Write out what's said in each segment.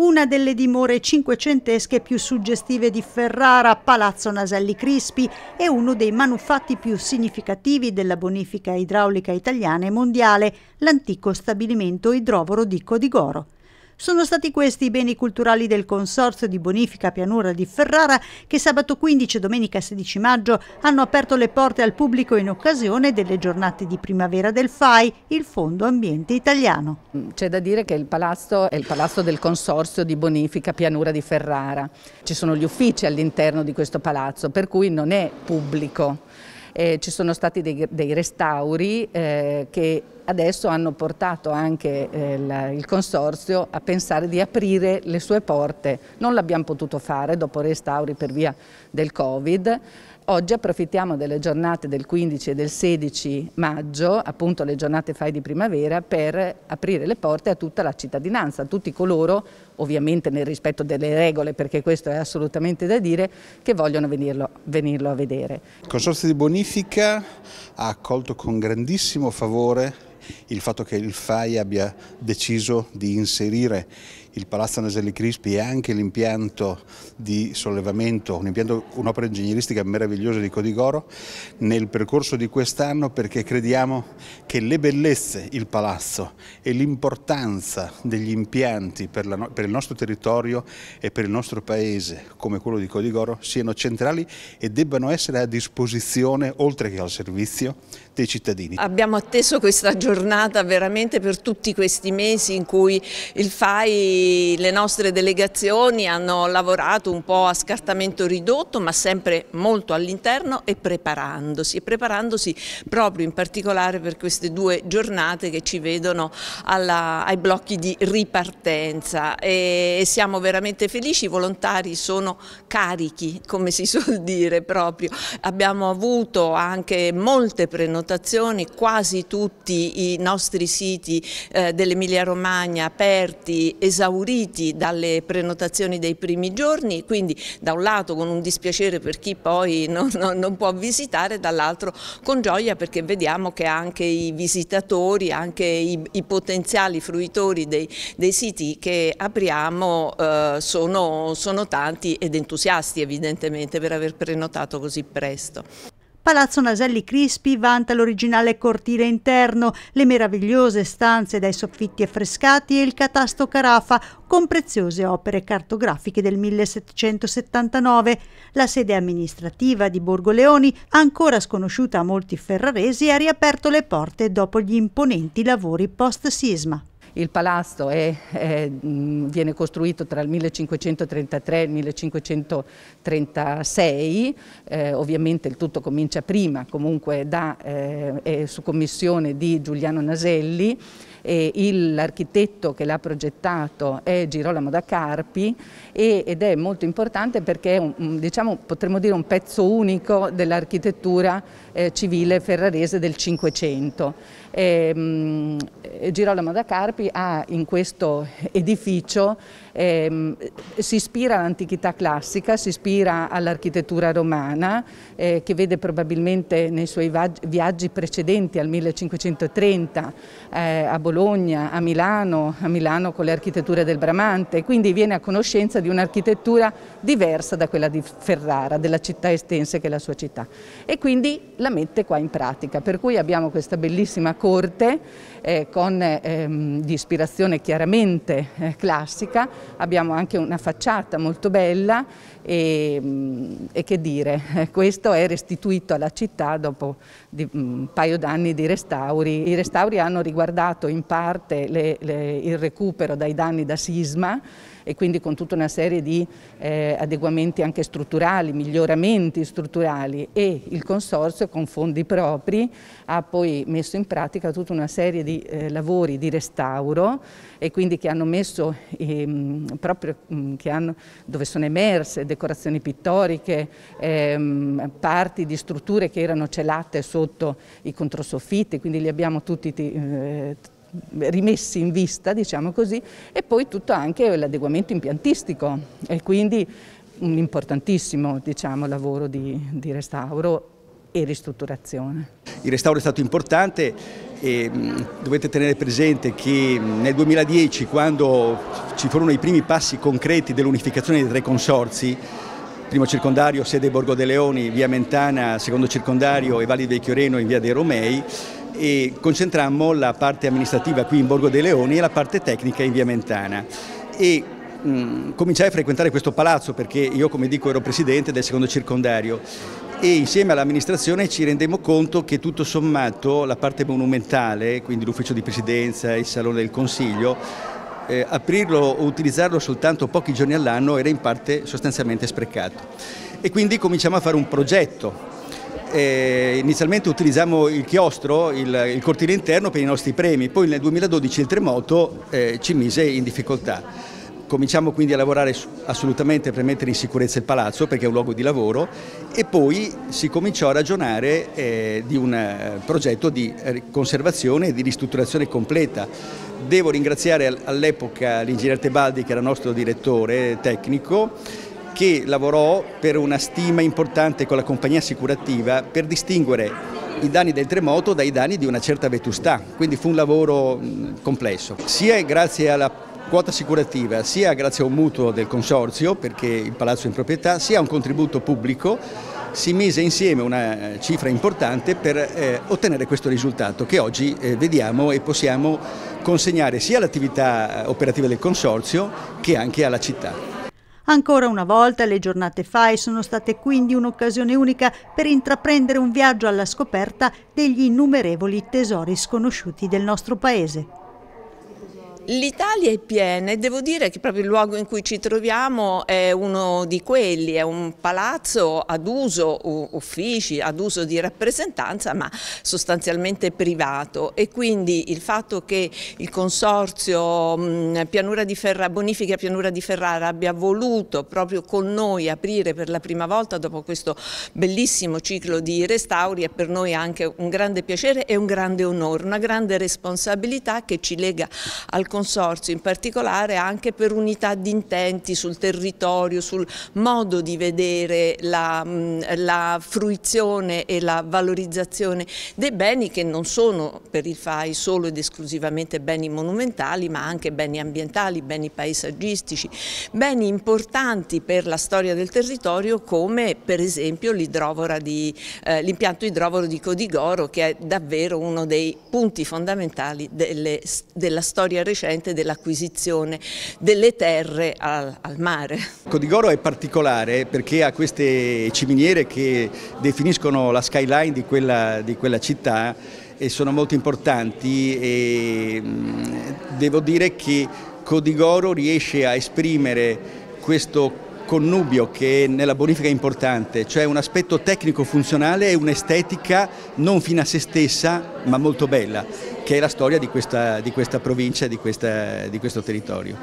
una delle dimore cinquecentesche più suggestive di Ferrara, Palazzo Naselli Crispi, e uno dei manufatti più significativi della bonifica idraulica italiana e mondiale, l'antico stabilimento idrovoro di Codigoro. Sono stati questi i beni culturali del Consorzio di Bonifica Pianura di Ferrara che sabato 15 e domenica 16 maggio hanno aperto le porte al pubblico in occasione delle giornate di primavera del FAI, il Fondo Ambiente Italiano. C'è da dire che il palazzo è il palazzo del Consorzio di Bonifica Pianura di Ferrara. Ci sono gli uffici all'interno di questo palazzo, per cui non è pubblico eh, ci sono stati dei, dei restauri eh, che adesso hanno portato anche eh, la, il consorzio a pensare di aprire le sue porte. Non l'abbiamo potuto fare dopo restauri per via del Covid, Oggi approfittiamo delle giornate del 15 e del 16 maggio, appunto le giornate FAI di primavera, per aprire le porte a tutta la cittadinanza, a tutti coloro, ovviamente nel rispetto delle regole, perché questo è assolutamente da dire, che vogliono venirlo, venirlo a vedere. Il Consorzio di Bonifica ha accolto con grandissimo favore il fatto che il FAI abbia deciso di inserire il Palazzo Naselli Crispi e anche l'impianto di sollevamento, un'opera un ingegneristica meravigliosa di Codigoro, nel percorso di quest'anno perché crediamo che le bellezze, il palazzo e l'importanza degli impianti per, la, per, il nostro territorio e per il nostro paese, come quello di Codigoro, siano centrali e debbano essere a disposizione, oltre che al servizio, dei cittadini. Abbiamo atteso questa giornata veramente per tutti questi mesi in cui il FAI le nostre delegazioni hanno lavorato un po' a scartamento ridotto ma sempre molto all'interno e preparandosi e preparandosi proprio in particolare per queste due giornate che ci vedono alla, ai blocchi di ripartenza e, siamo veramente felici, i volontari sono carichi come si suol dire proprio, abbiamo avuto anche molte prenotazioni, quasi tutti i nostri siti eh, dell'Emilia Romagna aperti, esauriti esauriti dalle prenotazioni dei primi giorni, quindi da un lato con un dispiacere per chi poi non, non, non può visitare, dall'altro con gioia perché vediamo che anche i visitatori, anche i, i potenziali fruitori dei, dei, siti che apriamo eh, sono, sono tanti ed entusiasti evidentemente per aver prenotato così presto. Palazzo Naselli Crispi vanta l'originale cortile interno, le meravigliose stanze dai soffitti affrescati e il catasto carafa con preziose opere cartografiche del 1779. La sede amministrativa di Borgo Leoni, ancora sconosciuta a molti ferraresi, ha riaperto le porte dopo gli imponenti lavori post-sisma. Il palazzo è, è, mm, viene costruito tra il 1533 e il 1536, eh, ovviamente il tutto comincia prima, comunque da, eh, su commissione di Giuliano Naselli, l'architetto che l'ha progettato è Girolamo da Carpi e, ed è molto importante perché è un, diciamo, potremmo dire un pezzo unico dell'architettura eh, civile ferrarese del Cinquecento. Ehm, Girolamo da Carpi Carpi ha in questo edificio ehm, si ispira all'antichità classica, si ispira all'architettura romana eh, che vede probabilmente nei suoi viaggi precedenti al 1530 eh, a Bologna, a Milano, a Milano con le architetture del Bramante, quindi viene a conoscenza di un'architettura diversa da quella di Ferrara, della città estense che è la sua città e quindi la mette qua in pratica, per cui abbiamo questa bellissima corte eh, con, ehm, di ispirazione chiaramente eh, classica abbiamo anche una facciata molto bella e, mm, e che dire, questo è restituito alla città dopo di, mm, un paio d'anni di restauri. I restauri hanno riguardato in parte le, le, il recupero dai danni da sisma e quindi con tutta una serie di eh, adeguamenti anche strutturali, miglioramenti strutturali e il Consorzio con fondi propri ha poi messo in pratica tutta una serie di eh, lavori di restauro e quindi che hanno messo ehm, proprio mm, che hanno, dove sono emerse decorazioni pittoriche, ehm, parti di strutture che erano celate sotto i controsoffitti, quindi li abbiamo tutti eh, rimessi in vista, diciamo così, e poi tutto anche l'adeguamento impiantistico e quindi un importantissimo diciamo, lavoro di, di restauro e ristrutturazione. Il restauro è stato importante e mm, dovete tenere presente che mm, nel 2010 quando ci furono i primi passi concreti dell'unificazione dei tre consorzi primo circondario sede Borgo De Leoni, via Mentana, secondo circondario e Valli Vecchioreno in via dei Romei e concentrammo la parte amministrativa qui in Borgo dei Leoni e la parte tecnica in Via Mentana. E cominciai a frequentare questo palazzo perché io, come dico, ero presidente del secondo circondario e insieme all'amministrazione ci rendemmo conto che tutto sommato la parte monumentale, quindi l'ufficio di presidenza, il salone del consiglio, eh, aprirlo o utilizzarlo soltanto pochi giorni all'anno era in parte sostanzialmente sprecato. E quindi cominciamo a fare un progetto eh, inizialmente utilizziamo il chiostro, il, il, cortile interno per i nostri premi, poi nel 2012 il terremoto eh, ci mise in difficoltà. Cominciamo quindi a lavorare assolutamente per mettere in sicurezza il palazzo perché è un luogo di lavoro e poi si cominciò a ragionare eh, di un eh, progetto di conservazione e di ristrutturazione completa. Devo ringraziare all'epoca l'ingegnere Tebaldi che era nostro direttore tecnico che lavorò per una stima importante con la compagnia assicurativa per distinguere i danni del terremoto dai danni di una certa vetustà, quindi fu un lavoro complesso. Sia grazie alla quota assicurativa, sia grazie a un mutuo del consorzio, perché il palazzo è in proprietà, sia a un contributo pubblico, si mise insieme una eh, cifra importante per eh, ottenere questo risultato che oggi eh, vediamo e possiamo consegnare sia all'attività eh, operativa del consorzio che anche alla città. Ancora una volta le giornate FAI sono state quindi un'occasione unica per intraprendere un viaggio alla scoperta degli innumerevoli tesori sconosciuti del nostro paese. L'Italia è piena e devo dire che proprio il luogo in cui ci troviamo è uno di quelli, è un palazzo ad uso uffici, ad uso di rappresentanza ma sostanzialmente privato e quindi il fatto che il consorzio mm, Pianura di Ferra, Bonifica Pianura di Ferrara abbia voluto proprio con noi aprire per la prima volta dopo questo bellissimo ciclo di restauri è per noi anche un grande piacere e un grande onore, una grande responsabilità che ci lega al consorzio consorzio, in particolare anche per unità di intenti sul territorio, sul modo di vedere la, mm, la fruizione e la valorizzazione dei beni che non sono per il FAI solo ed esclusivamente beni monumentali ma anche beni ambientali, beni paesaggistici, beni importanti per la storia del territorio come per esempio eh, l'impianto idrovora, eh, idrovoro di Codigoro che è davvero uno dei punti fondamentali delle, della storia recente recente dell'acquisizione delle terre al, al mare. Codigoro è particolare perché ha queste ciminiere che definiscono la skyline di quella, di quella città e sono molto importanti e devo dire che Codigoro riesce a esprimere questo connubio che nella bonifica è importante, cioè un aspetto tecnico-funzionale e un'estetica non fine a se stessa ma molto bella che è la storia di questa, di questa provincia e di, di questo territorio.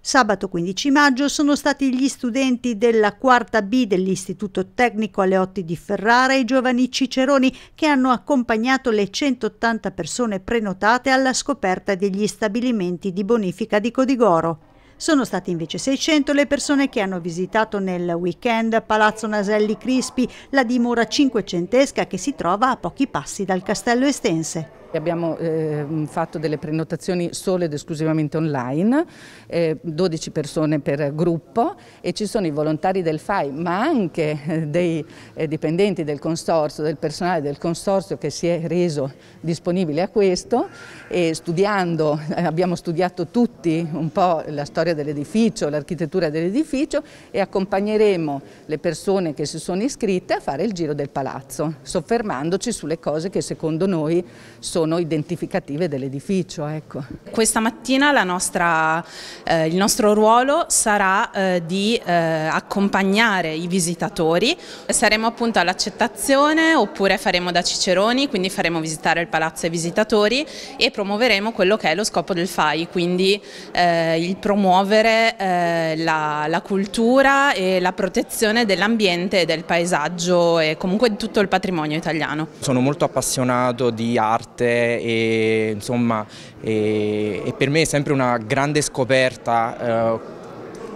Sabato 15 maggio sono stati gli studenti della quarta B dell'Istituto Tecnico Aleotti di Ferrara e i giovani ciceroni che hanno accompagnato le 180 persone prenotate alla scoperta degli stabilimenti di bonifica di Codigoro. Sono state invece 600 le persone che hanno visitato nel weekend Palazzo Naselli Crispi, la dimora cinquecentesca che si trova a pochi passi dal castello estense. Abbiamo eh, fatto delle prenotazioni solo ed esclusivamente online, eh, 12 persone per gruppo e ci sono i volontari del FAI ma anche eh, dei eh, dipendenti del consorzio, del personale del consorzio che si è reso disponibile a questo e studiando, eh, abbiamo studiato tutti un po' la storia dell'edificio, l'architettura dell'edificio e accompagneremo le persone che si sono iscritte a fare il giro del palazzo, soffermandoci sulle cose che secondo noi sono sono identificative dell'edificio. Ecco. Questa mattina nostra, eh, il nostro ruolo sarà eh, di eh, accompagnare i visitatori, saremo appunto all'accettazione oppure faremo da Ciceroni, quindi faremo visitare il palazzo ai visitatori e promuoveremo quello che è lo scopo del FAI, quindi eh, il promuovere eh, la, la cultura e la protezione dell'ambiente e del paesaggio e comunque di tutto il patrimonio italiano. Sono molto appassionato di arte e, insomma, e, e per me è sempre una grande scoperta eh,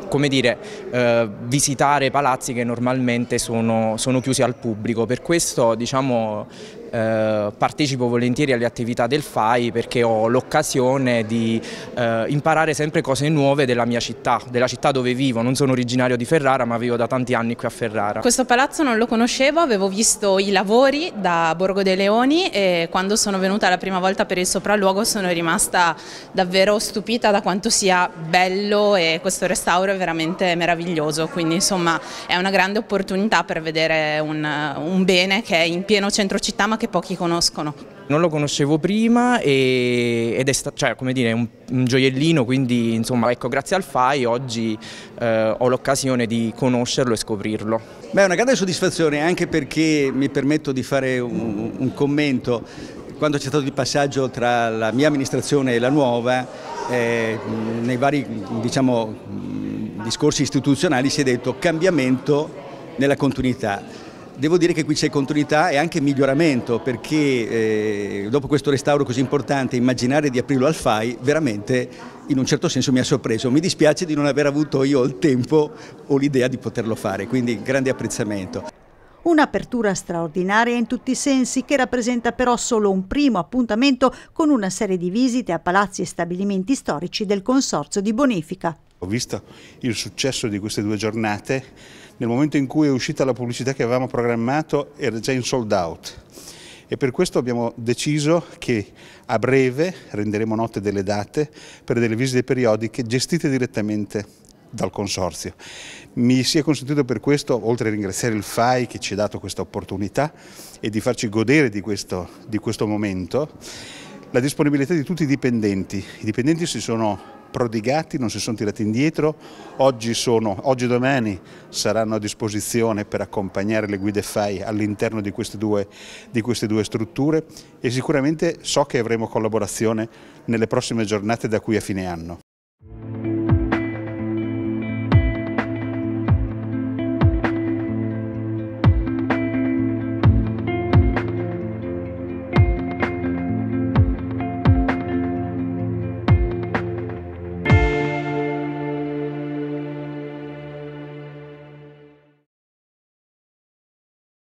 come dire, eh, visitare palazzi che normalmente sono, sono, chiusi al pubblico. Per questo diciamo, eh, partecipo volentieri alle attività del FAI perché ho l'occasione di eh, imparare sempre cose nuove della mia città, della città dove vivo, non sono originario di Ferrara ma vivo da tanti anni qui a Ferrara. Questo palazzo non lo conoscevo, avevo visto i lavori da Borgo dei Leoni e quando sono venuta la prima volta per il sopralluogo sono rimasta davvero stupita da quanto sia bello e questo restauro è veramente meraviglioso, quindi insomma è una grande opportunità per vedere un, un bene che è in pieno centro città ma che pochi conoscono. Non lo conoscevo prima e, ed è stato, cioè, come dire, un, un, gioiellino, quindi insomma, ecco, grazie al FAI oggi eh, ho l'occasione di conoscerlo e scoprirlo. Beh, è una grande soddisfazione anche perché mi permetto di fare un, un commento. Quando c'è stato il passaggio tra la mia amministrazione e la nuova, eh, nei vari diciamo, discorsi istituzionali si è detto cambiamento nella continuità. Devo dire che qui c'è continuità e anche miglioramento perché eh, dopo questo restauro così importante immaginare di aprirlo al FAI veramente in un certo senso mi ha sorpreso. Mi dispiace di non aver avuto io il tempo o l'idea di poterlo fare, quindi grande apprezzamento. Un'apertura straordinaria in tutti i sensi che rappresenta però solo un primo appuntamento con una serie di visite a palazzi e stabilimenti storici del Consorzio di Bonifica. Ho visto il successo di queste due giornate nel momento in cui è uscita la pubblicità che avevamo programmato era già in sold out e per questo abbiamo deciso che a breve renderemo note delle date per delle visite periodiche gestite direttamente dal Consorzio. Mi sia consentito per questo, oltre a ringraziare il FAI che ci ha dato questa opportunità e di farci godere di questo, di questo momento, la disponibilità di tutti i dipendenti. I dipendenti si sono prodigati, non si sono tirati indietro, oggi, e domani saranno a disposizione per accompagnare le guide FAI all'interno di, di, queste due strutture e sicuramente so che avremo collaborazione nelle prossime giornate da qui a fine anno.